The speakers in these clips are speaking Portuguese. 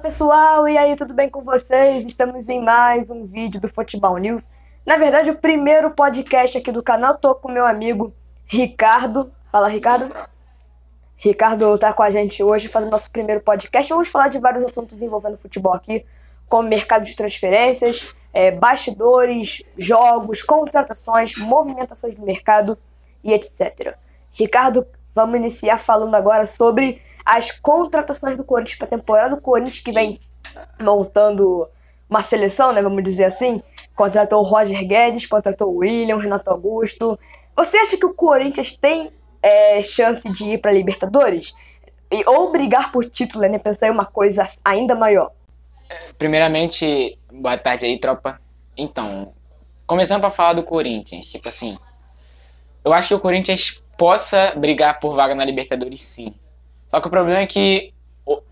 pessoal, e aí, tudo bem com vocês? Estamos em mais um vídeo do Futebol News. Na verdade, o primeiro podcast aqui do canal, tô com meu amigo Ricardo. Fala, Ricardo. Ricardo tá com a gente hoje fazendo nosso primeiro podcast. Vamos falar de vários assuntos envolvendo futebol aqui, como mercado de transferências, é, bastidores, jogos, contratações, movimentações do mercado e etc. Ricardo, vamos iniciar falando agora sobre as contratações do Corinthians para a temporada do Corinthians, que vem montando uma seleção, né, vamos dizer assim. Contratou o Roger Guedes, contratou o William, Renato Augusto. Você acha que o Corinthians tem é, chance de ir para Libertadores? E, ou brigar por título, né? Pensar em uma coisa ainda maior. É, primeiramente, boa tarde aí, tropa. Então, começando para falar do Corinthians, tipo assim, eu acho que o Corinthians possa brigar por vaga na Libertadores, sim. Só que o problema é que,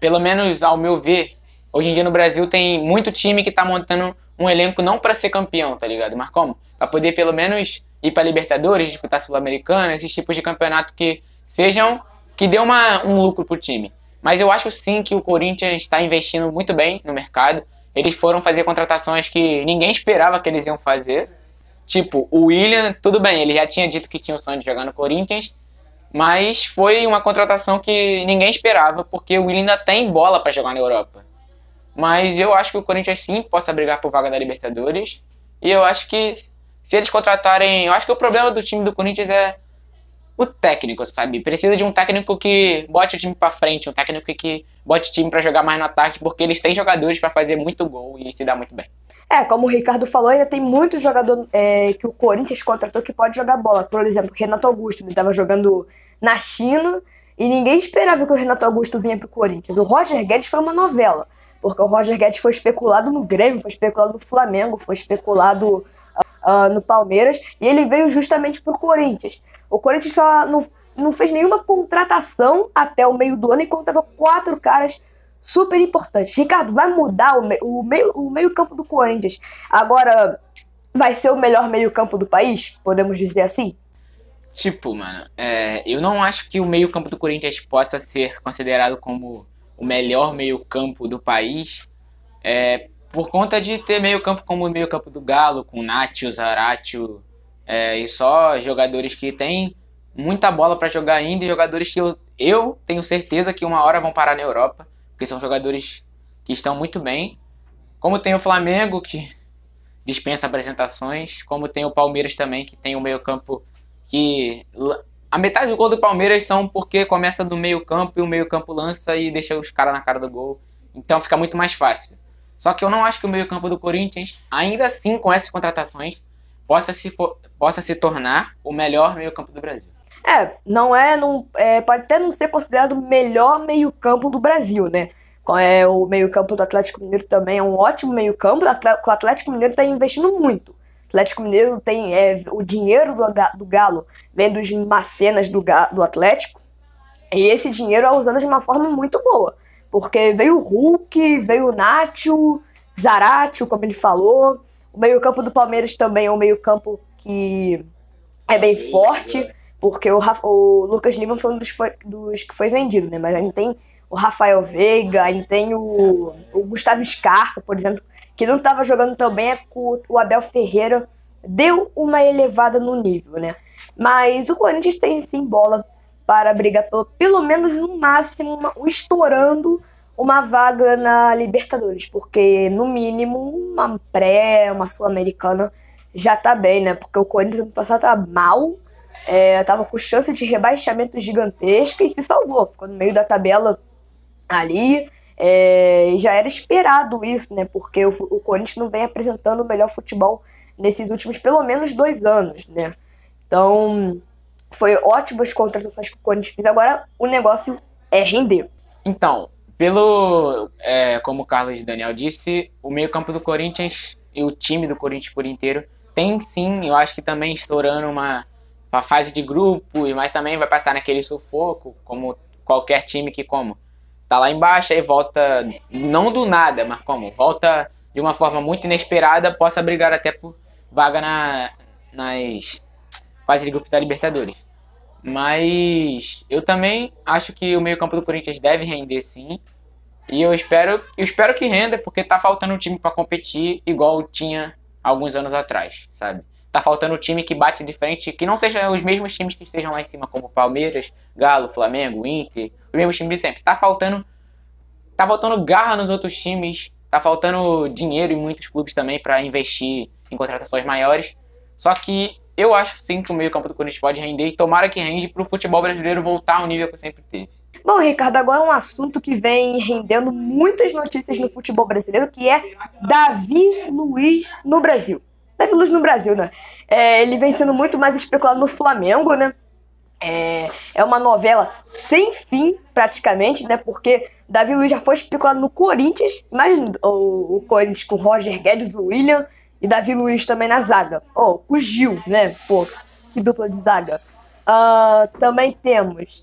pelo menos ao meu ver, hoje em dia no Brasil tem muito time que tá montando um elenco não para ser campeão, tá ligado? Mas como? Pra poder pelo menos ir pra Libertadores, disputar Sul-Americana, esses tipos de campeonato que sejam. que dê uma, um lucro pro time. Mas eu acho sim que o Corinthians está investindo muito bem no mercado. Eles foram fazer contratações que ninguém esperava que eles iam fazer. Tipo, o William, tudo bem, ele já tinha dito que tinha o sonho de jogar no Corinthians, mas foi uma contratação que ninguém esperava, porque o Willian ainda tem bola para jogar na Europa. Mas eu acho que o Corinthians sim possa brigar por vaga da Libertadores. E eu acho que se eles contratarem. Eu acho que o problema do time do Corinthians é o técnico, sabe? Precisa de um técnico que bote o time para frente, um técnico que bote o time para jogar mais no ataque, porque eles têm jogadores para fazer muito gol e se dá muito bem. É, como o Ricardo falou, ainda tem muito jogador é, que o Corinthians contratou que pode jogar bola. Por exemplo, Renato Augusto, ele estava jogando na China e ninguém esperava que o Renato Augusto vinha para o Corinthians. O Roger Guedes foi uma novela, porque o Roger Guedes foi especulado no Grêmio, foi especulado no Flamengo, foi especulado uh, no Palmeiras e ele veio justamente para o Corinthians. O Corinthians só não, não fez nenhuma contratação até o meio do ano e contratou quatro caras super importante. Ricardo, vai mudar o, me o, meio, o meio campo do Corinthians. Agora, vai ser o melhor meio campo do país? Podemos dizer assim? Tipo, mano, é, eu não acho que o meio campo do Corinthians possa ser considerado como o melhor meio campo do país. É, por conta de ter meio campo como o meio campo do Galo, com Nátio, Zaratio, é, e só jogadores que têm muita bola para jogar ainda, e jogadores que eu, eu tenho certeza que uma hora vão parar na Europa porque são jogadores que estão muito bem. Como tem o Flamengo, que dispensa apresentações, como tem o Palmeiras também, que tem o meio-campo que. A metade do gol do Palmeiras são porque começa do meio-campo e o meio-campo lança e deixa os caras na cara do gol. Então fica muito mais fácil. Só que eu não acho que o meio-campo do Corinthians, ainda assim com essas contratações, possa se, for... possa se tornar o melhor meio-campo do Brasil. É, não é, é, pode até não ser considerado o melhor meio-campo do Brasil, né? É, o meio-campo do Atlético Mineiro também é um ótimo meio-campo, o Atlético Mineiro está investindo muito. O Atlético Mineiro tem é, o dinheiro do, do Galo, vem dos macenas do, do Atlético, e esse dinheiro é usado de uma forma muito boa, porque veio o Hulk, veio o Nacho, Zaratio, como ele falou, o meio-campo do Palmeiras também é um meio-campo que é bem forte. Porque o, Rafa, o Lucas Lima foi um dos, foi, dos, que foi vendido, né? Mas a gente tem o Rafael Veiga, a gente tem o, o Gustavo Scarpa, por exemplo, que não estava jogando tão bem, é o Abel Ferreira deu uma elevada no nível, né? Mas o Corinthians tem sim bola para brigar pelo, pelo menos no máximo, uma, estourando uma vaga na Libertadores, porque no mínimo uma pré, uma Sul-Americana já tá bem, né? Porque o Corinthians no passado tá mal é, tava com chance de rebaixamento gigantesca e se salvou, ficou no meio da tabela ali. É, já era esperado isso, né? Porque o, o, Corinthians não vem apresentando o melhor futebol nesses últimos pelo menos dois anos, né? Então, foi ótimas contratações que o Corinthians fez. Agora, o negócio é render. Então, pelo é, como o Carlos Daniel disse, o meio-campo do Corinthians e o time do Corinthians por inteiro tem sim, eu acho que também estourando uma a fase de grupo, mas também vai passar naquele sufoco, como qualquer time que como tá lá embaixo e volta não do nada, mas como volta de uma forma muito inesperada, possa brigar até por vaga na, nas fases de grupo da Libertadores. Mas eu também acho que o meio-campo do Corinthians deve render sim. E eu espero, eu espero que renda, porque tá faltando um time para competir igual tinha alguns anos atrás, sabe? Tá faltando time que bate de frente, que não sejam os mesmos times que estejam lá em cima, como Palmeiras, Galo, Flamengo, Inter, os mesmos times de sempre. Tá faltando. Tá faltando garra nos outros times. Tá faltando dinheiro em muitos clubes também para investir em contratações maiores. Só que eu acho sim que o meio-campo do Corinthians pode render e tomara que rende para o futebol brasileiro voltar ao nível que sempre teve. Bom, Ricardo, agora um assunto que vem rendendo muitas notícias no futebol brasileiro, que é Davi Luiz no Brasil. Davi Luiz no Brasil, né? É, ele vem sendo muito mais especulado no Flamengo, né? É, é uma novela sem fim, praticamente, né? Porque Davi Luiz já foi especulado no Corinthians. Imagina o, o Corinthians com Roger Guedes, o William e Davi Luiz também na zaga. Oh, o Gil, né? Pô, que dupla de zaga. Uh, também temos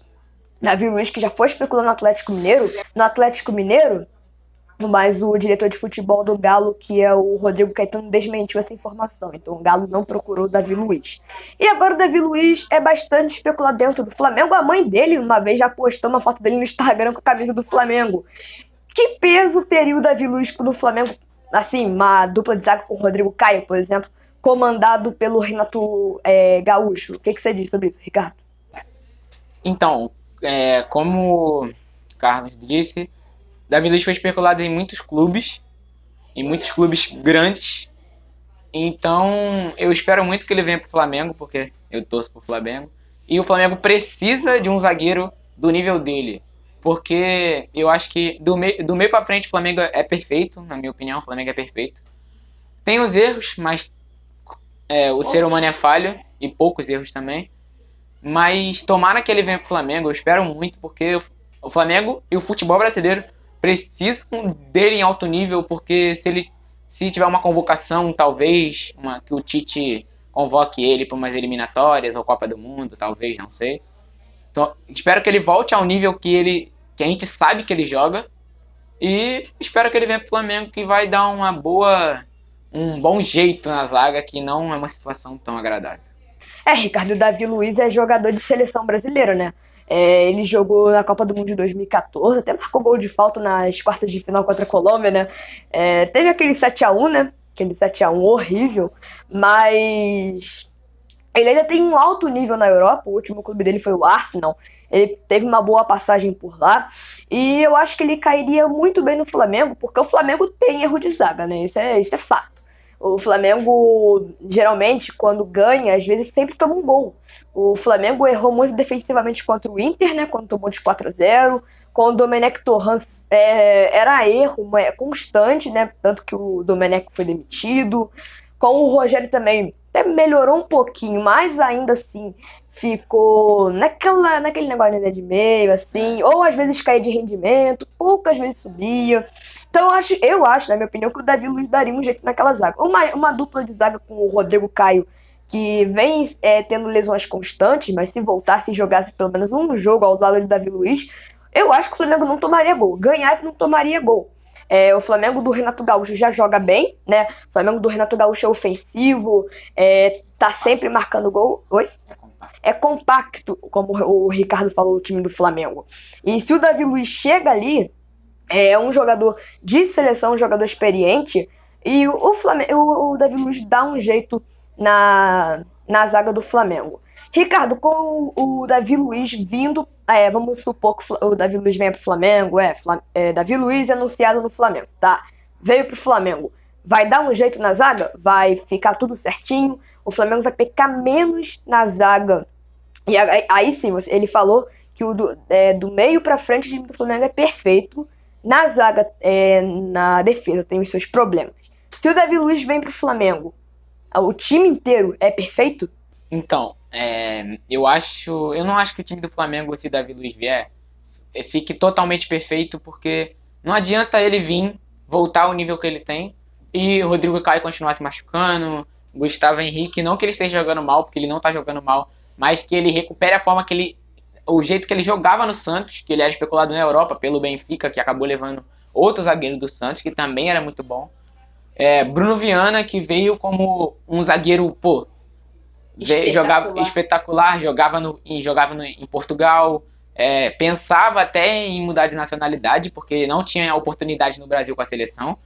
Davi Luiz, que já foi especulado no Atlético Mineiro. No Atlético Mineiro, mas o diretor de futebol do Galo, que é o Rodrigo Caetano, desmentiu essa informação. Então o Galo não procurou o Davi Luiz. E agora o Davi Luiz é bastante especulado dentro do Flamengo. A mãe dele, uma vez, já postou uma foto dele no Instagram com a camisa do Flamengo. Que peso teria o Davi Luiz no Flamengo? Assim, uma dupla de zaga com o Rodrigo Caio, por exemplo, comandado pelo Renato é, Gaúcho. O que, que você diz sobre isso, Ricardo? Então, é, como o Carlos disse, Davi Luiz foi especulado em muitos clubes, em muitos clubes grandes. Então, eu espero muito que ele venha pro Flamengo, porque eu torço pro Flamengo. E o Flamengo precisa de um zagueiro do nível dele. Porque eu acho que do, meio, do meio para frente o Flamengo é perfeito, na minha opinião, o Flamengo é perfeito. Tem os erros, mas é, o ser humano é falho e poucos erros também. Mas tomara que ele venha pro Flamengo, eu espero muito, porque o Flamengo e o futebol brasileiro precisam dele em alto nível, porque se ele se tiver uma convocação, talvez, uma, que o Tite convoque ele para umas eliminatórias ou Copa do Mundo, talvez, não sei. Então, espero que ele volte ao nível que ele que a gente sabe que ele joga e espero que ele venha para o Flamengo que vai dar uma boa um bom jeito na zaga que não é uma situação tão agradável. É, Ricardo Davi Luiz é jogador de seleção brasileira, né? É, ele jogou na Copa do Mundo de 2014, até marcou gol de falta nas quartas de final contra a Colômbia, né? É, teve aquele 7x1, né? Aquele 7x1 horrível, mas ele ainda tem um alto nível na Europa, o último clube dele foi o Arsenal. Ele teve uma boa passagem por lá. E eu acho que ele cairia muito bem no Flamengo, porque o Flamengo tem erro de zaga, né? Isso é, isso é fato. O Flamengo, geralmente, quando ganha, às vezes sempre toma um gol. O Flamengo errou muito defensivamente contra o Inter, né? Quando tomou de 4 a 0 Com o Domenech Torrance é, era erro é, constante, né? Tanto que o Domenech foi demitido. Com o Rogério também, até melhorou um pouquinho, mas ainda assim ficou naquela, naquele negócio né, de meio, assim. Ou às vezes caía de rendimento, poucas vezes subia. Então eu acho, eu acho, na minha opinião, que o Davi Luiz daria um jeito naquela zaga. Uma, uma dupla de zaga com o Rodrigo Caio, que vem é, tendo lesões constantes, mas se voltasse e jogasse pelo menos um jogo ao lado de Davi Luiz, eu acho que o Flamengo não tomaria gol. Ganhar não tomaria gol. É, o Flamengo do Renato Gaúcho já joga bem, né? O Flamengo do Renato Gaúcho é ofensivo, é, tá sempre marcando gol. Oi? É compacto, é como o Ricardo falou, o time do Flamengo. E se o Davi Luiz chega ali, é, é um jogador de seleção, um jogador experiente, e o, Flamengo, o Davi Luiz dá um jeito na, na zaga do Flamengo. Ricardo, com o, o Davi Luiz vindo, é, vamos supor que o, Davi Luiz venha para o Flamengo, é, é, Davi Luiz é anunciado no Flamengo, tá? Veio para o Flamengo. Vai dar um jeito na zaga? Vai ficar tudo certinho. O Flamengo vai pecar menos na zaga. E aí, aí sim, ele falou que o do, é, do meio para frente o time do Flamengo é perfeito na zaga, é, na defesa, tem os seus problemas. Se o Davi Luiz vem para o Flamengo, o time inteiro é perfeito? Então, é, eu acho. Eu não acho que o time do Flamengo, se o Davi Luiz vier, é, fique totalmente perfeito, porque não adianta ele vir, voltar ao nível que ele tem, e o Rodrigo Caio continuar se machucando, Gustavo Henrique, não que ele esteja jogando mal, porque ele não está jogando mal, mas que ele recupere a forma que ele o jeito que ele jogava no Santos, que ele era especulado na Europa pelo Benfica, que acabou levando outro zagueiro do Santos, que também era muito bom. É, Bruno Viana, que veio como um zagueiro, pô, espetacular. jogava espetacular, jogava, no, em, jogava no, em Portugal, é, pensava até em mudar de nacionalidade, porque não tinha oportunidade no Brasil com a seleção.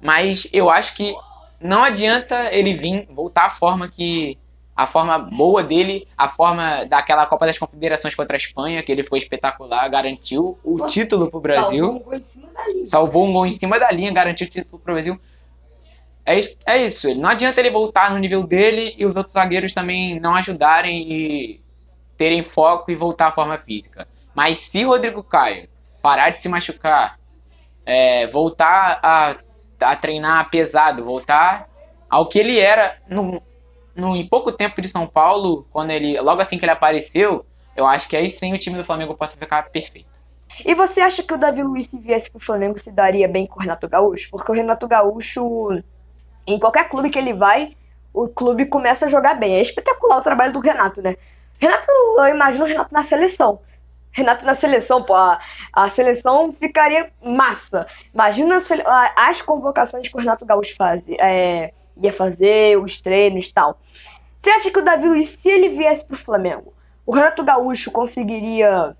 Mas eu acho que não adianta ele vir voltar à forma que a forma boa dele, a forma daquela Copa das Confederações contra a Espanha, que ele foi espetacular, garantiu o Nossa, título pro Brasil. Salvou um gol em cima da linha. Salvou um gol em cima da linha, garantiu o título pro Brasil. É isso, é isso. Não adianta ele voltar no nível dele e os outros zagueiros também não ajudarem e terem foco e voltar à forma física. Mas se Rodrigo Caio parar de se machucar, é, voltar a, a treinar pesado, voltar ao que ele era no, no, em pouco tempo de São Paulo, quando ele logo assim que ele apareceu, eu acho que aí sim o time do Flamengo possa ficar perfeito. E você acha que o Davi Luiz, se viesse pro Flamengo, se daria bem com o Renato Gaúcho? Porque o Renato Gaúcho, em qualquer clube que ele vai, o clube começa a jogar bem. É espetacular o trabalho do Renato, né? Renato, eu imagino o Renato na seleção. Renato na seleção, pô. A, a seleção ficaria massa. Imagina a, as convocações que o Renato Gaúcho faz, é, ia fazer, os treinos e tal. Você acha que o Davi Luiz, se ele viesse pro Flamengo, o Renato Gaúcho conseguiria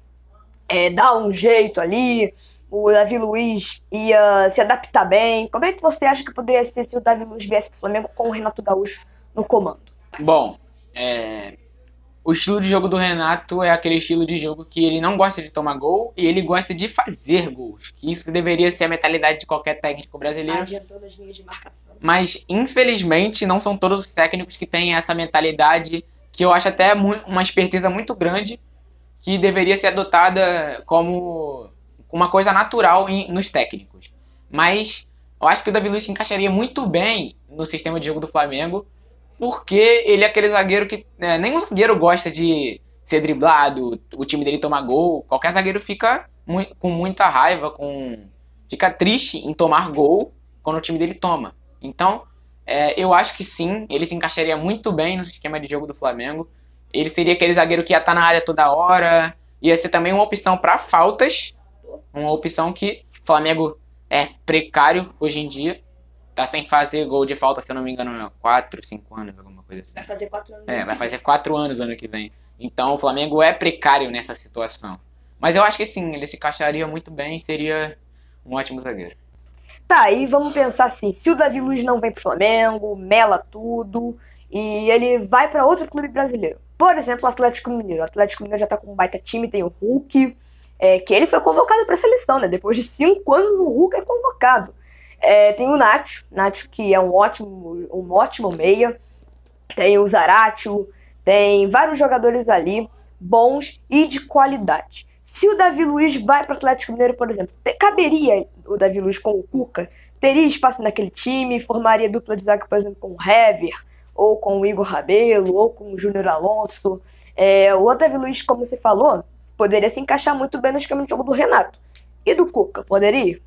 é, dar um jeito ali? O Davi Luiz ia se adaptar bem? Como é que você acha que poderia ser se o Davi Luiz viesse pro Flamengo com o Renato Gaúcho no comando? Bom, é, o estilo de jogo do Renato é aquele estilo de jogo que ele não gosta de tomar gol e ele gosta de fazer gols. Que isso deveria ser a mentalidade de qualquer técnico brasileiro. Adiantando as linhas de marcação. Mas, infelizmente, não são todos os técnicos que têm essa mentalidade, que eu acho até uma esperteza muito grande, que deveria ser adotada como uma coisa natural nos técnicos. Mas eu acho que o Davi Luiz se encaixaria muito bem no sistema de jogo do Flamengo porque ele é aquele zagueiro que. Né, nenhum zagueiro gosta de ser driblado, o time dele tomar gol. Qualquer zagueiro fica mu com muita raiva, com fica triste em tomar gol quando o time dele toma. Então, é, eu acho que sim, ele se encaixaria muito bem no esquema de jogo do Flamengo. Ele seria aquele zagueiro que ia estar tá na área toda hora, ia ser também uma opção para faltas, uma opção que o Flamengo é precário hoje em dia. Tá sem fazer gol de falta, se eu não me engano, 4, 5 anos, alguma coisa assim. Vai fazer 4 anos. É, vai fazer 4 anos ano que vem. Então o Flamengo é precário nessa situação. Mas eu acho que sim, ele se encaixaria muito bem e seria um ótimo zagueiro. Tá, e vamos pensar assim, se o Davi Luiz não vem pro Flamengo, mela tudo, e ele vai para outro clube brasileiro. Por exemplo, o Atlético Mineiro. O Atlético Mineiro já tá com um baita time, tem o Hulk, é, que ele foi convocado pra seleção, né? Depois de cinco anos o Hulk é convocado. É, tem o Nath, Nath que é um ótimo, um ótimo meia. Tem o Zaratio, tem vários jogadores ali bons e de qualidade. Se o Davi Luiz vai para o Atlético Mineiro, por exemplo, caberia o Davi Luiz com o Cuca? Teria espaço naquele time? Formaria dupla de zaga, por exemplo, com o Hever? ou com o Igor Rabelo, ou com o Júnior Alonso. É, o Davi Luiz, como você falou, poderia se encaixar muito bem no esquema de jogo do Renato. E do Cuca, poderia?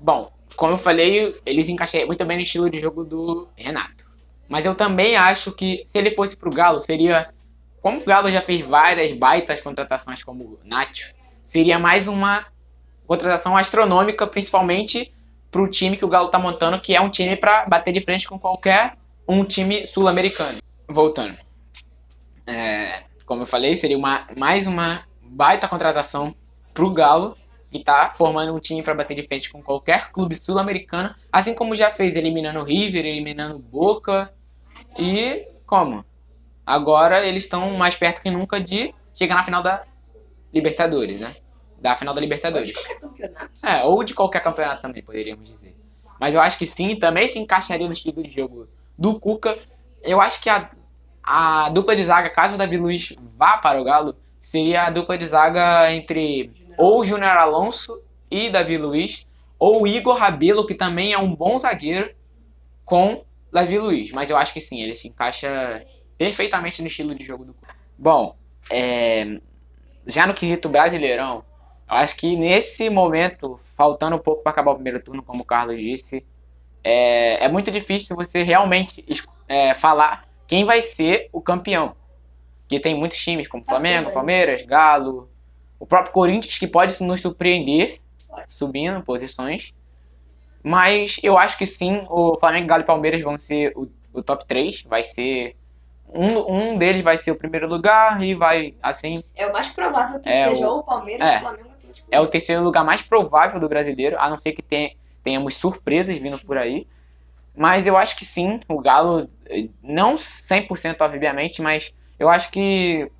Bom, como eu falei, eles encaixam muito bem no estilo de jogo do Renato. Mas eu também acho que se ele fosse pro Galo, seria. Como o Galo já fez várias baitas contratações como o Nacho, seria mais uma contratação astronômica, principalmente pro time que o Galo tá montando, que é um time para bater de frente com qualquer um time sul-americano. Voltando. É, como eu falei, seria uma, mais uma baita contratação pro Galo que está formando um time para bater de frente com qualquer clube sul-americano, assim como já fez eliminando o River, eliminando Boca e como? Agora eles estão mais perto que nunca de chegar na final da Libertadores, né? Da final da Libertadores. Ou de qualquer campeonato. É, ou de qualquer campeonato também, poderíamos dizer. Mas eu acho que sim, também se encaixaria no estilo de jogo do Cuca. Eu acho que a, a dupla de zaga, caso o Davi Luiz vá para o Galo, seria a dupla de zaga entre ou Júnior Alonso e Davi Luiz, ou Igor Rabelo, que também é um bom zagueiro, com Davi Luiz. Mas eu acho que sim, ele se encaixa perfeitamente no estilo de jogo do clube. Bom, é... já no quesito brasileirão, eu acho que nesse momento, faltando um pouco para acabar o primeiro turno, como o Carlos disse, é, é muito difícil você realmente é, falar quem vai ser o campeão que tem muitos times, como tá Flamengo, Palmeiras, Galo, o próprio Corinthians, que pode nos surpreender subindo posições. Mas eu acho que sim, o Flamengo, Galo e Palmeiras vão ser o, o top 3. Vai ser. Um, um deles vai ser o primeiro lugar e vai assim. É o mais provável que é seja o, ou o Palmeiras é, o Flamengo. Tipo é o terceiro lugar mais provável do brasileiro, a não ser que tenha, tenhamos surpresas vindo por aí. Mas eu acho que sim, o Galo, eh, não 100% obviamente, mas eu acho que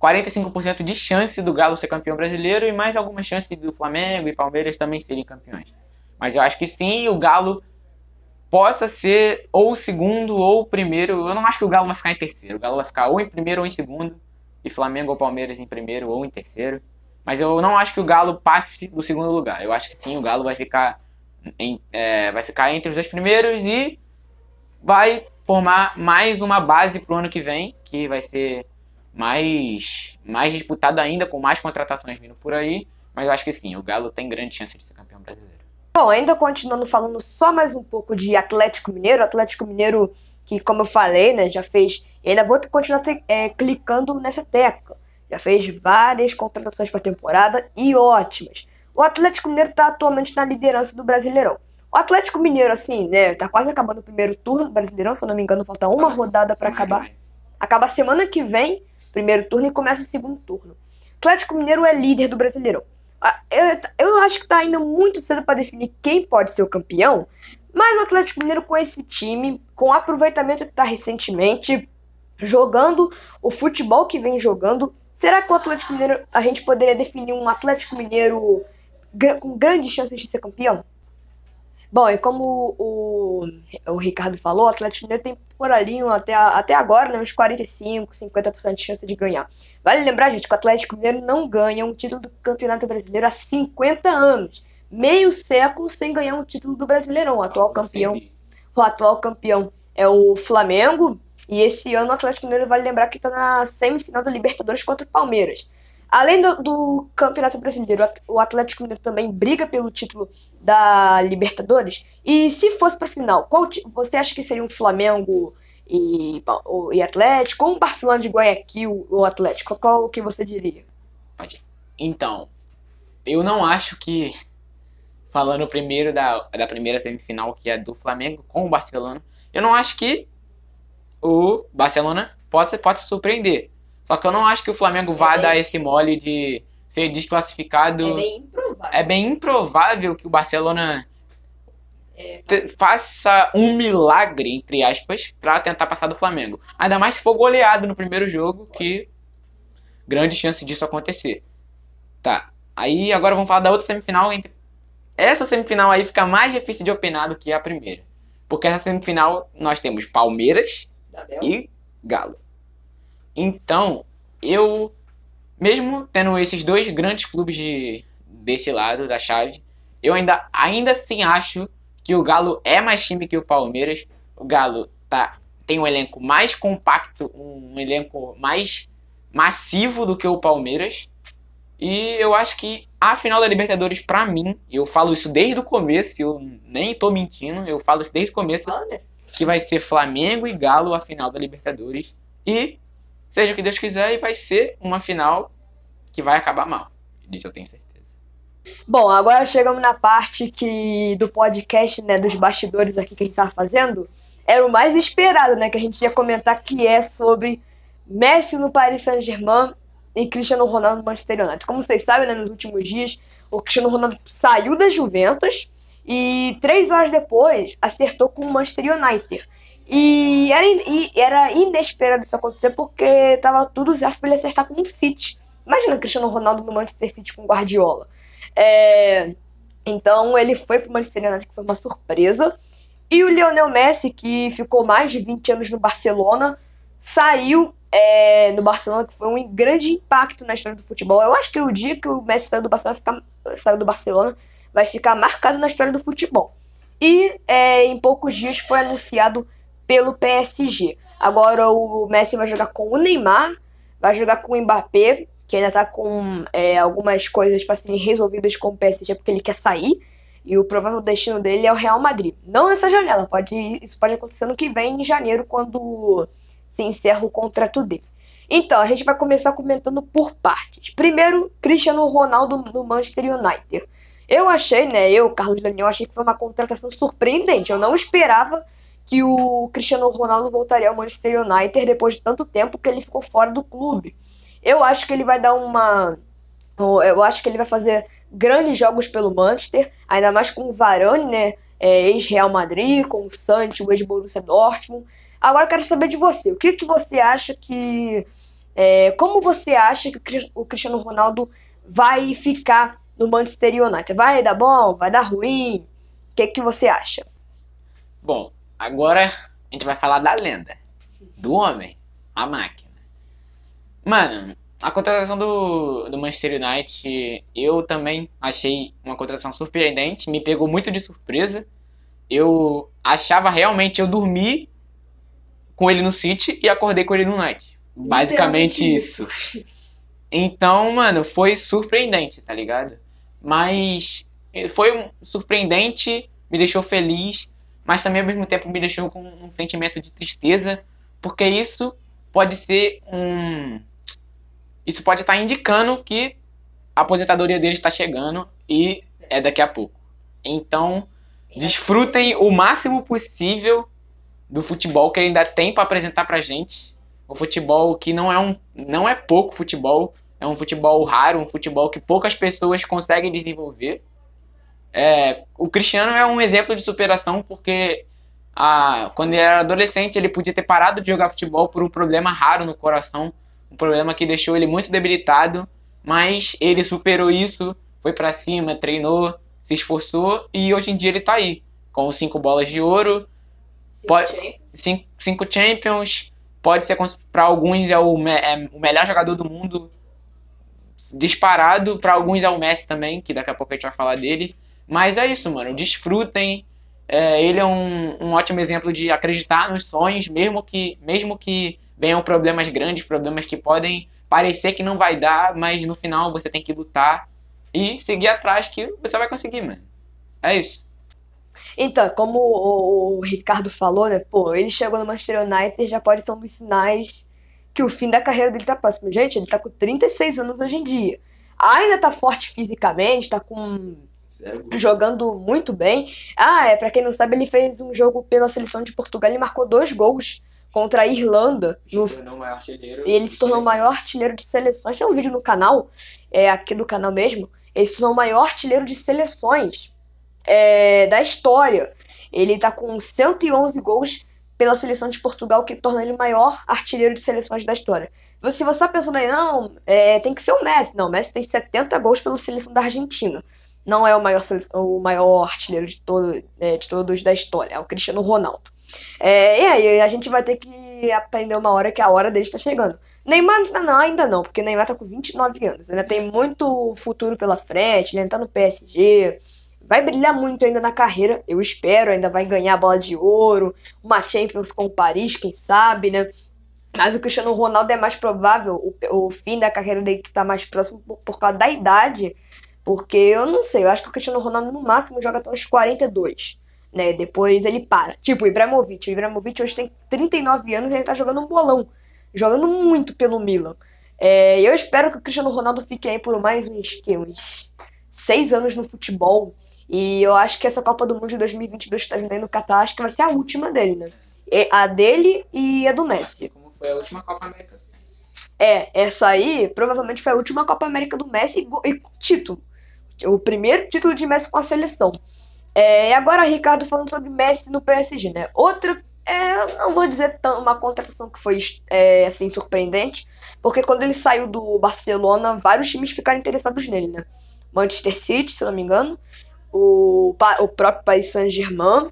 45% de chance do Galo ser campeão brasileiro e mais algumas chances do Flamengo e Palmeiras também serem campeões. Mas eu acho que sim, o Galo possa ser ou segundo ou primeiro. Eu não acho que o Galo vai ficar em terceiro. O Galo vai ficar ou em primeiro ou em segundo. E Flamengo ou Palmeiras em primeiro ou em terceiro. Mas eu não acho que o Galo passe do segundo lugar. Eu acho que sim, o Galo vai ficar, em, é, vai ficar entre os dois primeiros e vai formar mais uma base para o ano que vem, que vai ser mais, mais disputada ainda, com mais contratações vindo por aí. Mas eu acho que sim, o Galo tem grande chance de ser campeão brasileiro. Bom, ainda continuando falando só mais um pouco de Atlético Mineiro, Atlético Mineiro que, como eu falei, né, já fez. E ainda vou continuar é, clicando nessa tecla. Já fez várias contratações para a temporada e ótimas. O Atlético Mineiro está atualmente na liderança do Brasileirão, o Atlético Mineiro, assim, né? Tá quase acabando o primeiro turno do Brasileirão, se eu não me engano, falta uma rodada para acabar. Acaba semana que vem, primeiro turno, e começa o segundo turno. O Atlético Mineiro é líder do Brasileirão. Eu, eu acho que tá ainda muito cedo para definir quem pode ser o campeão, mas o Atlético Mineiro com esse time, com o aproveitamento que tá recentemente, jogando o futebol que vem jogando, será que o Atlético Mineiro a gente poderia definir um Atlético Mineiro com grandes chances de ser campeão? Bom, e como o, o Ricardo falou, o Atlético Mineiro tem por ali até, até agora né, uns 45, 50% de chance de ganhar. Vale lembrar, gente, que o Atlético Mineiro não ganha um título do Campeonato Brasileiro há 50 anos. Meio século sem ganhar um título do Brasileirão. O atual assim, campeão, né? o atual campeão é o Flamengo. E esse ano o Atlético Mineiro, vale lembrar que está na semifinal da Libertadores contra o Palmeiras. Além do, do, Campeonato Brasileiro, o Atlético Mineiro também briga pelo título da Libertadores. E se fosse para final, qual você acha que seria um Flamengo e, e Atlético ou um Barcelona de Guayaquil ou Atlético? Qual que você diria? Então, eu não acho que falando primeiro da, da primeira semifinal que é do Flamengo com o Barcelona, eu não acho que o Barcelona possa, possa surpreender. Só que eu não acho que o Flamengo vá é bem... dar esse mole de ser desclassificado. É bem improvável. É bem improvável que o Barcelona é, faça um milagre, entre aspas, para tentar passar do Flamengo. Ainda mais se for goleado no primeiro jogo, que grande chance disso acontecer. Tá. Aí agora vamos falar da outra semifinal. Entre... Essa semifinal aí fica mais difícil de opinar do que a primeira. Porque essa semifinal nós temos Palmeiras e Galo. Então, eu, mesmo tendo esses dois grandes clubes de, desse lado da chave, eu ainda, ainda assim acho que o Galo é mais time que o Palmeiras. O Galo tá, tem um elenco mais compacto, um elenco mais massivo do que o Palmeiras. E eu acho que a final da Libertadores, para mim, eu falo isso desde o começo, eu nem tô mentindo, eu falo isso desde o começo, que vai ser Flamengo e Galo a final da Libertadores. E seja o que Deus quiser e vai ser uma final que vai acabar mal. Disso eu tenho certeza. Bom, agora chegamos na parte que do podcast, né, dos bastidores aqui que a gente estava fazendo, era o mais esperado, né, que a gente ia comentar que é sobre Messi no Paris Saint-Germain e Cristiano Ronaldo no Manchester United. Como vocês sabem, né, nos últimos dias, o Cristiano Ronaldo saiu da Juventus e três horas depois acertou com o Manchester United. E era, e era inesperado isso acontecer porque tava tudo certo pra ele acertar com o City. Imagina Cristiano Ronaldo no Manchester City com Guardiola. É, então ele foi pro Manchester United, que foi uma surpresa. E o Lionel Messi, que ficou mais de 20 anos no Barcelona, saiu é, no Barcelona, que foi um grande impacto na história do futebol. Eu acho que o dia que o Messi saiu do Barcelona, saiu do Barcelona vai ficar marcado na história do futebol. E é, em poucos dias foi anunciado pelo PSG. Agora o Messi vai jogar com o Neymar, vai jogar com o Mbappé, que ainda tá com é, algumas coisas para serem resolvidas com o PSG é porque ele quer sair. E o provável destino dele é o Real Madrid. Não nessa janela, pode, isso pode acontecer no que vem, em janeiro, quando se encerra o contrato dele. Então, a gente vai começar comentando por partes. Primeiro, Cristiano Ronaldo no Manchester United. Eu achei, né, eu, Carlos Daniel, achei que foi uma contratação surpreendente. Eu não esperava que o Cristiano Ronaldo voltaria ao Manchester United depois de tanto tempo que ele ficou fora do clube. Eu acho que ele vai dar uma. Eu acho que ele vai fazer grandes jogos pelo Manchester, ainda mais com o Varane, né? É, ex-Real Madrid, com o Santi, o ex-Borussia Dortmund. Agora eu quero saber de você. O que, que você acha que. É, como você acha que o Cristiano Ronaldo vai ficar no Manchester United? Vai dar bom? Vai dar ruim? O que, que você acha? Bom, Agora a gente vai falar da lenda. Do homem, a máquina. Mano, a contratação do, do Manchester United, eu também achei uma contratação surpreendente, me pegou muito de surpresa. Eu achava realmente, eu dormi com ele no City e acordei com ele no United. Basicamente isso. Então, mano, foi surpreendente, tá ligado? Mas eh, foi surpreendente, me deixou feliz mas também ao mesmo tempo me deixou com um sentimento de tristeza, porque isso pode ser um. Isso pode estar tá indicando que a aposentadoria dele está chegando e é daqui a pouco. Então, desfrutem o máximo possível do futebol que ainda tem para apresentar para gente. O futebol que não é um não é pouco futebol, é um futebol raro, um futebol que poucas pessoas conseguem desenvolver. É, o Cristiano é um exemplo de superação porque a, ah, quando ele era adolescente ele podia ter parado de jogar futebol por um problema raro no coração, um problema que deixou ele muito debilitado, mas ele superou isso, foi para cima, treinou, se esforçou e hoje em dia ele tá aí com cinco bolas de ouro, cinco, pode, champions. Cinco, cinco Champions, pode ser para alguns é o, me, é o melhor jogador do mundo disparado, para alguns é o Messi também, que daqui a pouco a gente vai falar dele. Mas é isso, mano. Desfrutem. É, ele é um, um ótimo exemplo de acreditar nos sonhos, mesmo que, mesmo que venham problemas grandes, problemas que podem parecer que não vai dar, mas no final você tem que lutar e seguir atrás que você vai conseguir, mano. É isso. Então, como o, o, o Ricardo falou, né? Pô, ele chegou no Manchester United, já pode ser um dos sinais que o fim da carreira dele tá próximo. Gente, ele tá com 36 anos hoje em dia. Ainda tá forte fisicamente, tá com jogando muito bem. Ah, é, para quem não sabe, ele fez um jogo pela seleção de Portugal e marcou dois gols contra a Irlanda. No... É e ele se tornou o maior artilheiro de seleções. Tem um vídeo no canal, é, aqui do canal mesmo. Ele se tornou o maior artilheiro de seleções é, da história. Ele tá com 111 gols pela seleção de Portugal, que torna ele o maior artilheiro de seleções da história. Se você tá pensando aí, não, é, tem que ser o Messi. Não, o Messi tem 70 gols pela seleção da Argentina não é o maior, o maior artilheiro de, todo, é, de todos da história, é o Cristiano Ronaldo. É, e aí a gente vai ter que aprender uma hora que a hora dele está chegando. Neymar não, ainda não, porque Neymar está com 29 anos, ainda tem muito futuro pela frente, ele né, ainda tá no PSG, vai brilhar muito ainda na carreira, eu espero, ainda vai ganhar a bola de ouro, uma Champions com o Paris, quem sabe, né? Mas o Cristiano Ronaldo é mais provável, o, o fim da carreira dele que está mais próximo por, por causa da idade, porque eu não sei, eu acho que o Cristiano Ronaldo no máximo joga até uns 42. Né? Depois ele para. Tipo o Ibrahimovic. O Ibrahimovic hoje tem 39 anos e ele tá jogando um bolão. Jogando muito pelo Milan. É, eu espero que o Cristiano Ronaldo fique aí por mais uns, que, uns seis anos no futebol. E eu acho que essa Copa do Mundo de 2022 que tá vindo aí no Catar, acho que vai ser a última dele, né? A dele e a do Messi. Como foi a última Copa América do Messi. É, essa aí provavelmente foi a última Copa América do Messi e, e título. O primeiro título de Messi com a seleção. É, e agora, Ricardo, falando sobre Messi no PSG, né? Outra, é, não vou dizer tão, uma contratação que foi, é, assim, surpreendente, porque quando ele saiu do Barcelona, vários times ficaram interessados nele, né? Manchester City, se não me engano, o, o próprio Paris Saint-Germain,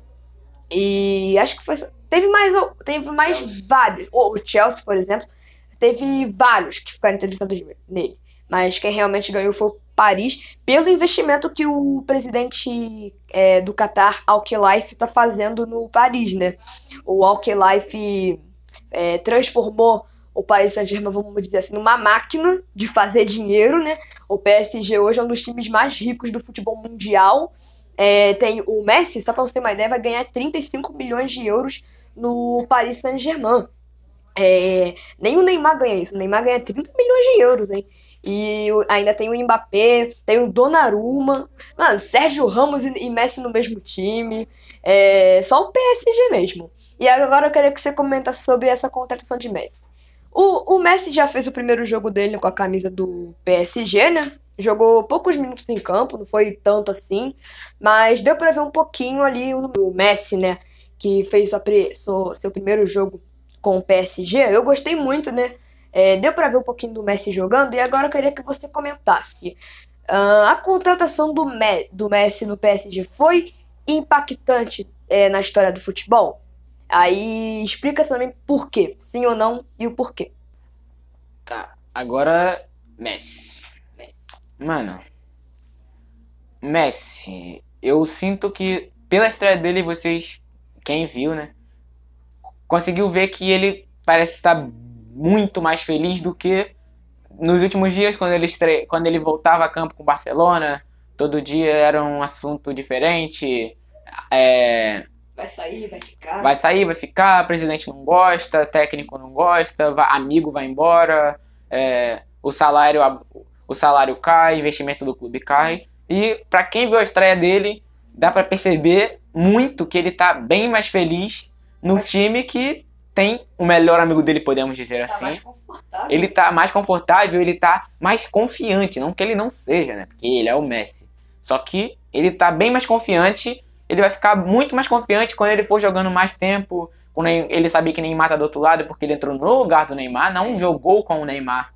e acho que foi... Teve mais, teve mais vários, o Chelsea, por exemplo, teve vários que ficaram interessados nele, mas quem realmente ganhou foi o Paris pelo investimento que o presidente é, do Qatar, al Khelaifi está fazendo no Paris, né? O al Khelaifi é, transformou o Paris Saint-Germain, vamos dizer assim, numa máquina de fazer dinheiro, né? O PSG hoje é um dos times mais ricos do futebol mundial. É, tem o Messi, só para você ter uma ideia, vai ganhar 35 milhões de euros no Paris Saint-Germain. É, nem o Neymar ganha isso. O Neymar ganha 30 milhões de euros, hein? E ainda tem o Mbappé, tem o Donnarumma, mano, Sérgio Ramos e Messi no mesmo time. É só o PSG mesmo. E agora eu queria que você comentasse sobre essa contratação de Messi. O, o Messi já fez o primeiro jogo dele com a camisa do PSG, né? Jogou poucos minutos em campo, não foi tanto assim, mas deu para ver um pouquinho ali o Messi, né? Que fez sua, seu, seu primeiro jogo com o PSG. Eu gostei muito, né? É, deu para ver um pouquinho do Messi jogando e agora eu queria que você comentasse. Uh, a contratação do, Me do Messi no PSG foi impactante é, na história do futebol? Aí explica também por quê, sim ou não, e o porquê. Tá, agora Messi. Messi. Mano, Messi, eu sinto que pela estreia dele, vocês, quem viu, né, conseguiu ver que ele parece estar muito mais feliz do que nos últimos dias, quando ele, estre... quando ele voltava a campo com o Barcelona, todo dia era um assunto diferente. É... Vai sair, vai ficar. Vai sair, vai ficar, presidente não gosta, técnico não gosta, vai... amigo vai embora, é... o, salário, o salário cai, investimento do clube cai. E para quem viu a estreia dele, dá para perceber muito que ele tá bem mais feliz no time que tem o melhor amigo dele, podemos dizer tá assim. Tá ele tá mais confortável, ele tá mais confiante. Não que ele não seja, né? Porque ele é o Messi. Só que ele tá bem mais confiante. Ele vai ficar muito mais confiante quando ele for jogando mais tempo. Quando ele sabe que Neymar tá do outro lado, porque ele entrou no lugar do Neymar, não jogou com o Neymar.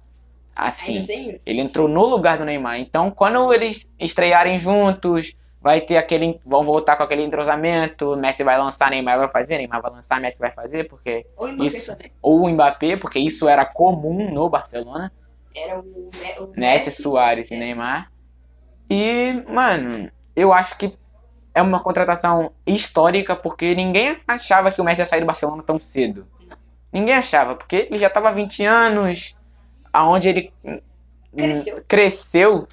Assim. Ele entrou no lugar do Neymar. Então, quando eles estrearem juntos, vai ter aquele. Vão voltar com aquele entrosamento, Messi vai lançar, Neymar vai fazer, Neymar vai lançar, Messi vai fazer, porque. Ou Mbappé isso, também. Ou o Mbappé, porque isso era comum no Barcelona. Era o, o Messi, Soares é. e Neymar. E, mano, eu acho que é uma contratação histórica, porque ninguém achava que o Messi ia sair do Barcelona tão cedo. Ninguém achava, porque ele já estava 20 anos, aonde ele cresceu. cresceu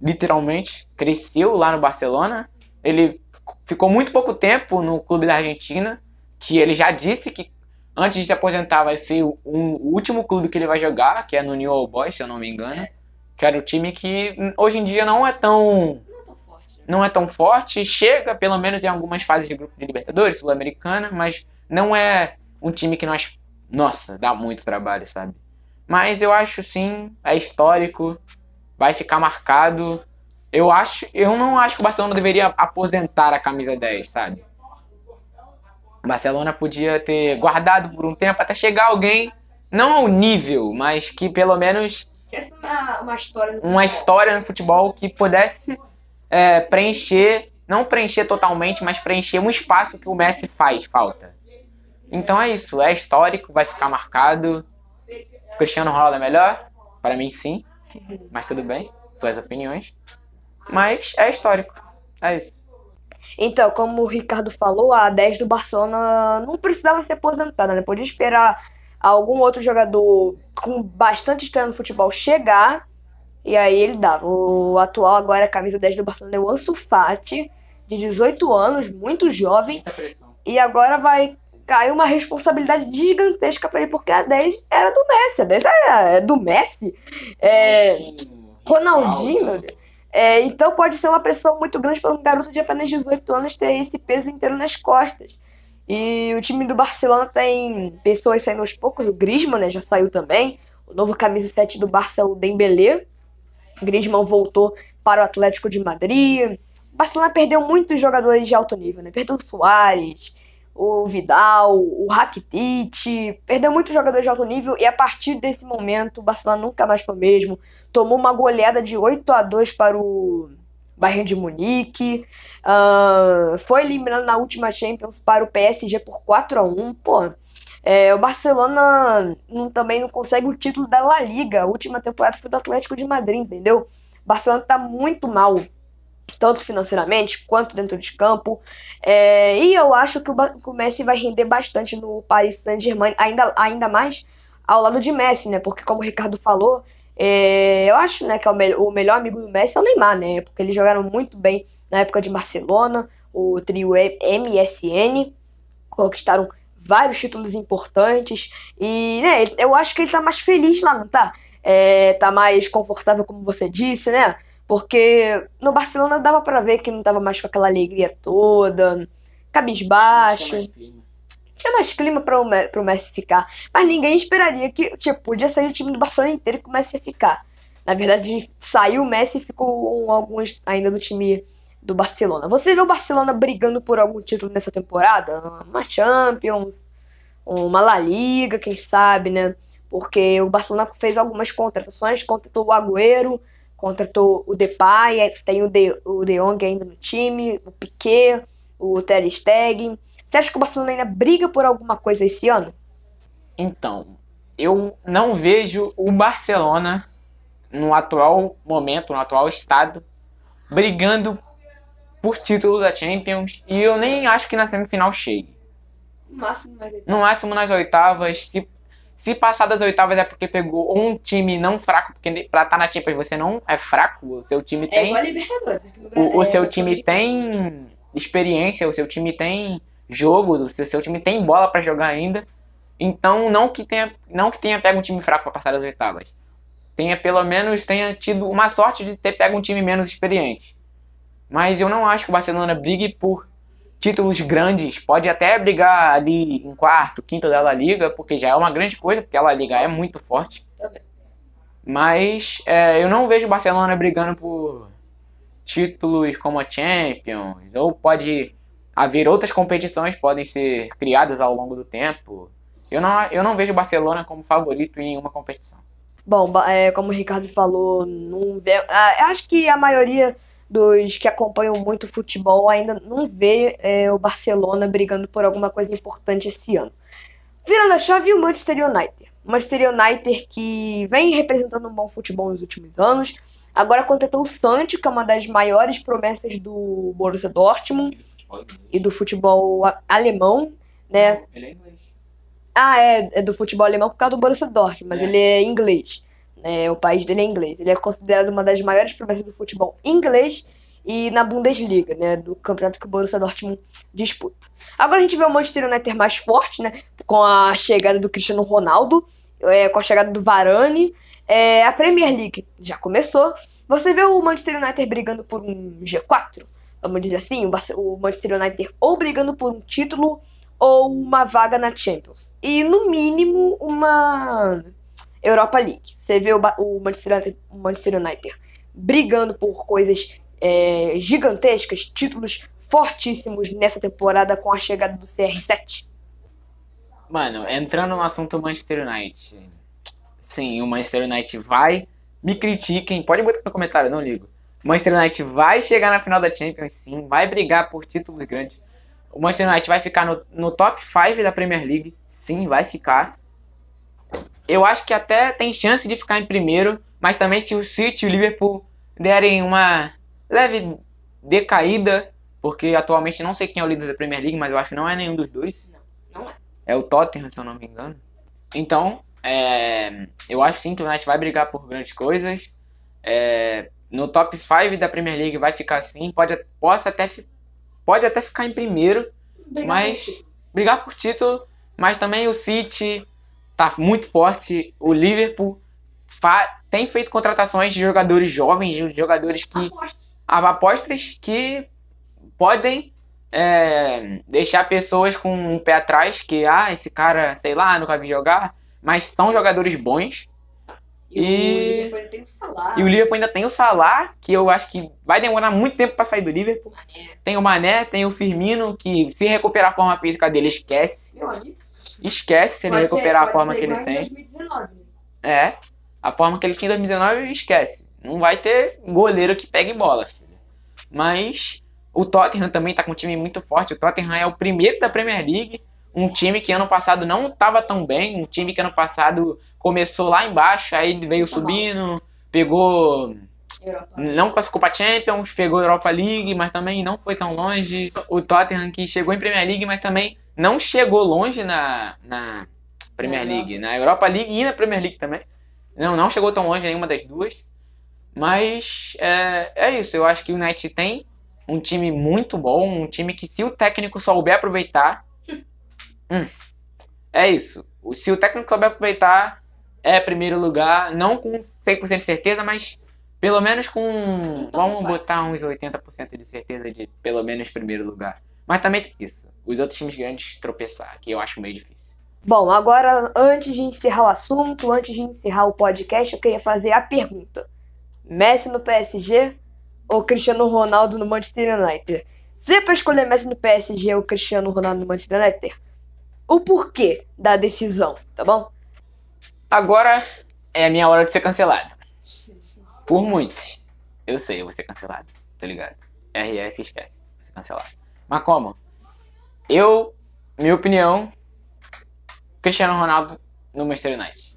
literalmente cresceu lá no Barcelona. Ele ficou muito pouco tempo no clube da Argentina, que ele já disse que antes de se aposentar vai ser um, o último clube que ele vai jogar, que é no New Old Boys, se eu não me engano. Que era o time que hoje em dia não é tão não é tão forte, chega pelo menos em algumas fases de grupo de Libertadores, Sul-Americana, mas não é um time que nós, nossa, dá muito trabalho, sabe? Mas eu acho sim, é histórico, vai ficar marcado. Eu acho, eu não acho que o Barcelona deveria aposentar a camisa 10, sabe? O Barcelona podia ter guardado por um tempo até chegar alguém, não ao nível, mas que pelo menos. É uma, uma, história, no uma história no futebol que pudesse é, preencher, não preencher totalmente, mas preencher um espaço que o Messi faz falta. Então é isso, é histórico, vai ficar marcado. Cristiano Ronaldo é melhor? Para mim, sim. Uhum. Mas tudo bem, suas opiniões. Mas é histórico. É isso. Então, como o Ricardo falou, a 10 do Barcelona não precisava ser aposentada, né? Podia esperar algum outro jogador com bastante história no futebol chegar e aí ele dava. O atual agora, a camisa 10 do Barcelona é o Ansu Fati, de 18 anos, muito jovem. E agora vai caiu uma responsabilidade gigantesca para ele, porque a 10 era do Messi, a 10 é, é do Messi, é, Ronaldinho. É, então pode ser uma pressão muito grande para um garoto de apenas 18 anos ter esse peso inteiro nas costas. E o time do Barcelona tem pessoas saindo aos poucos, o Griezmann né, já saiu também, o novo camisa 7 do Barça, o Dembélé, Griezmann voltou para o Atlético de Madrid. O Barcelona perdeu muitos jogadores de alto nível, né? Perdeu o Soares, o Vidal, o Rakitic, perdeu muitos jogadores de alto nível e a partir desse momento o Barcelona nunca mais foi mesmo. Tomou uma goleada de 8 a 2 para o Bayern de Munique, uh, foi eliminado na última Champions para o PSG por 4 a 1 pô... É, o Barcelona não, também não consegue o título da La Liga. A última temporada foi do Atlético de Madrid, entendeu? O Barcelona tá muito mal tanto financeiramente quanto dentro de campo. É, e eu acho que o, o, Messi vai render bastante no Paris Saint-Germain, ainda, ainda mais ao lado de Messi, né? Porque como o Ricardo falou, é, eu acho né, que é o, me o, melhor amigo do Messi é o Neymar, né? Porque eles jogaram muito bem na época de Barcelona, o trio MSN, conquistaram vários títulos importantes. E né, eu acho que ele tá mais feliz lá, não tá? É, tá mais confortável, como você disse, né? Porque no Barcelona dava para ver que não tava mais com aquela alegria toda, cabisbaixo. tinha mais clima, tinha mais clima o, pro Messi ficar. Mas ninguém esperaria que, tipo, podia sair o time do Barcelona inteiro e o Messi ficar. Na verdade, saiu o Messi e ficou alguns ainda do time do Barcelona. Você vê o Barcelona brigando por algum título nessa temporada? Uma Champions, uma La Liga, quem sabe, né? Porque o Barcelona fez algumas contratações, contratou o Agüero, contratou o Depay, tem o, De, o De Jong ainda no time, o Piquet, o Ter Stegen. Você acha que o Barcelona ainda briga por alguma coisa esse ano? Então, eu não vejo o Barcelona no atual momento, no atual estado, brigando por título da Champions e eu nem acho que na semifinal chegue. No máximo nas oitavas. No máximo nas oitavas, se se passar das oitavas é porque pegou um time não fraco, porque pra estar tá na Champions você não é fraco, o seu time é tem. Igual a Libertadores, o, o é seu time tem experiência, o seu time tem jogo, o seu, seu time tem bola para jogar ainda. Então não que tenha, não que tenha pego um time fraco para passar das oitavas. Tenha pelo menos tenha tido uma sorte de ter pego um time menos experiente. Mas eu não acho que o Barcelona brigue por títulos grandes, pode até brigar ali em quarto, quinto da La Liga, porque já é uma grande coisa, porque a La Liga é muito forte. Mas é, eu não vejo o Barcelona brigando por títulos como a Champions, ou pode haver outras competições podem ser criadas ao longo do tempo. Eu não, eu não vejo o Barcelona como favorito em nenhuma competição. Bom, é, como o Ricardo falou, não, é, acho que a maioria dos que acompanham muito o futebol ainda não vê é, o Barcelona brigando por alguma coisa importante esse ano. Virando a chave, o Manchester United. O Manchester United que vem representando um bom futebol nos últimos anos. Agora contratou o Sancho, que é uma das maiores promessas do Borussia Dortmund e do futebol alemão, né? Ele é inglês. Ah, é, é do futebol alemão por causa do Borussia Dortmund, mas é. ele é inglês. É, o país dele é inglês. Ele é considerado uma das maiores promessas do futebol inglês e na Bundesliga, né, do campeonato que o Borussia Dortmund disputa. Agora a gente vê o Manchester United mais forte, né, com a chegada do Cristiano Ronaldo, é, com a chegada do Varane, é, a Premier League já começou. Você vê o Manchester United brigando por um G4, vamos dizer assim, o Manchester United ou brigando por um título ou uma vaga na Champions. E no mínimo uma Europa League. Você vê o, o, Manchester, United, o Manchester, United, brigando por coisas é, gigantescas, títulos fortíssimos nessa temporada com a chegada do CR7. Mano, entrando no assunto Manchester United. Sim, o Manchester United vai. Me critiquem, pode botar no comentário, não ligo. O Manchester United vai chegar na final da Champions, sim, vai brigar por títulos grandes. O Manchester United vai ficar no, no top 5 da Premier League, sim, vai ficar eu acho que até tem chance de ficar em primeiro, mas também se o City e o Liverpool derem uma leve decaída, porque atualmente não sei quem é o líder da Premier League, mas eu acho que não é nenhum dos dois. Não, não é. É o Tottenham, se eu não me engano. Então, é, eu acho sim que o United vai brigar por grandes coisas. É, no top 5 da Premier League vai ficar assim, pode, possa até, pode até ficar em primeiro, brigar mas por brigar por título, mas também o City, tá muito forte. O Liverpool tem feito contratações de jogadores jovens, de jogadores que. Apostas, apostas que podem é, deixar pessoas com um pé atrás, que, ah, esse cara, sei lá, nunca vi jogar, mas são jogadores bons. E, e... o Liverpool ainda tem o Salah, que eu acho que vai demorar muito tempo para sair do Liverpool. Mané. Tem o Mané, tem o Firmino, que se recuperar a forma física dele, esquece. Meu amigo. Esquece se ele pode recuperar ser, a forma que ele tem. 2019. É. A forma que ele tinha em 2019, esquece. Não vai ter goleiro que pegue bola, filho. Mas o Tottenham também tá com um time muito forte. O Tottenham é o primeiro da Premier League. Um time que ano passado não estava tão bem. Um time que ano passado começou lá embaixo, aí veio é subindo, pegou Europa. Não classificou para Champions, pegou Europa League, mas também não foi tão longe. O Tottenham que chegou em Premier League, mas também não chegou longe na, na Premier na League, Europa. na Europa League e na Premier League também. Não, não chegou tão longe nenhuma das duas. Mas é, é isso, eu acho que o United tem um time muito bom, um time que se o técnico souber aproveitar. hum, é isso. Se o técnico souber aproveitar, é primeiro lugar, não com 100% de certeza, mas pelo menos com. Então, vamos vai. botar uns 80% de certeza de pelo menos primeiro lugar. Mas também tem isso. Os outros times grandes tropeçar, que eu acho meio difícil. Bom, agora, antes de encerrar o assunto, antes de encerrar o podcast, eu queria fazer a pergunta: Messi no PSG ou Cristiano Ronaldo no Manchester United? Se é pra escolher Messi no PSG ou Cristiano Ronaldo no Manchester United, o porquê da decisão, tá bom? Agora é a minha hora de ser cancelado. Por muito. Eu sei, eu vou ser cancelado, tá ligado? RS esquece, vou ser cancelado. Mas como? Eu, minha opinião, Cristiano Ronaldo no Manchester United.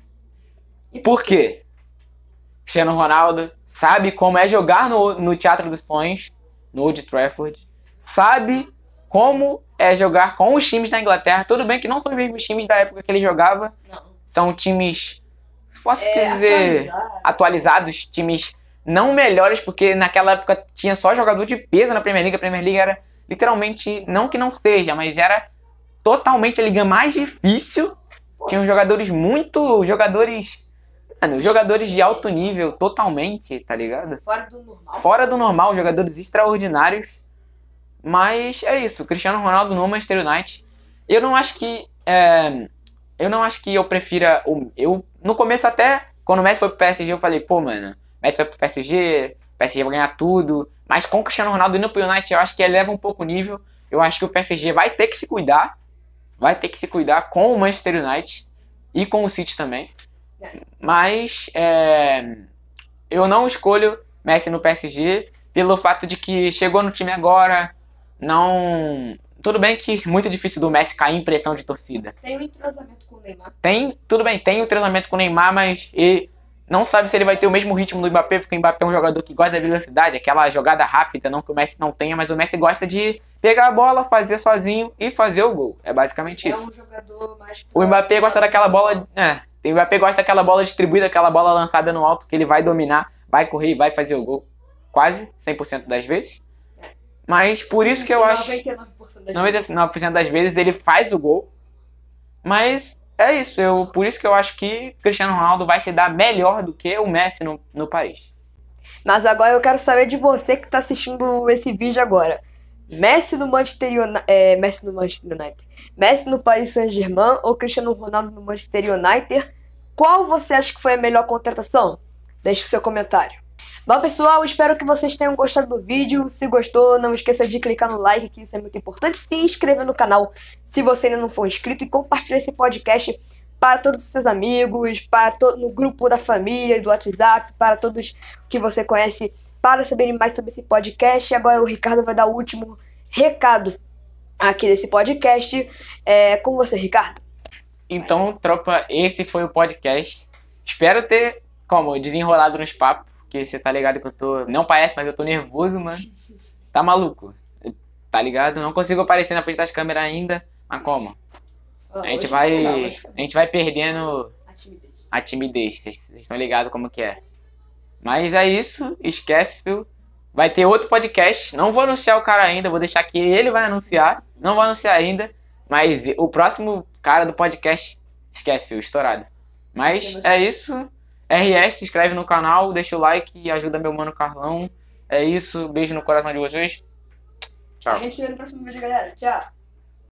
Por quê? Cristiano Ronaldo sabe como é jogar no, no Teatro dos Sonhos, no Old Trafford. Sabe como é jogar com os times da Inglaterra. Tudo bem que não são os mesmos times da época que ele jogava. Não. São times posso é, dizer atualizado. atualizados, times não melhores, porque naquela época tinha só jogador de peso na Premier League. A Premier League era literalmente, não que não seja, mas era totalmente a liga mais difícil. Tinham jogadores muito. jogadores. Mano, jogadores de alto nível totalmente, tá ligado? Fora do normal. Fora do normal, jogadores extraordinários. Mas é isso, Cristiano Ronaldo no Manchester United. Eu não acho que. É, eu não acho que eu prefira. Eu no começo até, quando o Messi foi pro PSG, eu falei, pô, mano, o Messi foi pro PSG, o PSG vai ganhar tudo. Mas com o Cristiano Ronaldo indo pro United, eu acho que eleva um pouco o nível. Eu acho que o PSG vai ter que se cuidar. Vai ter que se cuidar com o Manchester United e com o City também. Mas é, eu não escolho Messi no PSG pelo fato de que chegou no time agora, não tudo bem que muito difícil do Messi cair em pressão de torcida. Tem o um entrosamento com o Neymar. Tem, tudo bem, tem o um entrosamento com o Neymar, mas ele não sabe se ele vai ter o mesmo ritmo do Mbappé, porque o Mbappé é um jogador que gosta da velocidade, aquela jogada rápida, não que o Messi não tenha, mas o Messi gosta de pegar a bola, fazer sozinho e fazer o gol. É basicamente é isso. É um jogador mais O Mbappé gosta daquela bola, é, o Mbappé gosta daquela bola distribuída, aquela bola lançada no alto que ele vai dominar, vai correr e vai fazer o gol quase 100% das vezes. Mas por isso que eu 99% acho. Das 99% das vezes ele faz o gol. Mas é isso. Eu, por isso que eu acho que Cristiano Ronaldo vai se dar melhor do que o Messi no, no Paris. Mas agora eu quero saber de você que está assistindo esse vídeo agora. Messi no Manchester United. É, Messi no Manchester United. Messi no Paris Saint-Germain ou Cristiano Ronaldo no Manchester United? Qual você acha que foi a melhor contratação? Deixe o seu comentário. Bom, pessoal, espero que vocês tenham gostado do vídeo. Se gostou, não esqueça de clicar no like, que isso é muito importante. Se inscrever no canal, se você ainda não for inscrito. E compartilhar esse podcast para todos os seus amigos, para todo no grupo da família, do WhatsApp, para todos que você conhece, para saberem mais sobre esse podcast. agora o Ricardo vai dar o último recado aqui desse podcast. É, com você, Ricardo. Então, tropa, esse foi o podcast. Espero ter, como, desenrolado nos papos porque você tá ligado que eu tô. Não parece, mas eu tô nervoso, mano. Tá maluco. Tá ligado? Não consigo aparecer na frente das câmeras ainda. Mas como? Ah, a gente vai. A gente vai perdendo a timidez. Vocês estão ligados como que é. Mas é isso. Esquece, viu? Vai ter outro podcast. Não vou anunciar o cara ainda. Vou deixar que ele vai anunciar. Não vou anunciar ainda. Mas o próximo cara do podcast. Esquece, filho. Estourado. Mas é isso. RS, se inscreve no canal, deixa o like e ajuda meu mano Carlão. É isso, beijo no coração de vocês. Tchau. A gente se vê no próximo vídeo, galera. Tchau.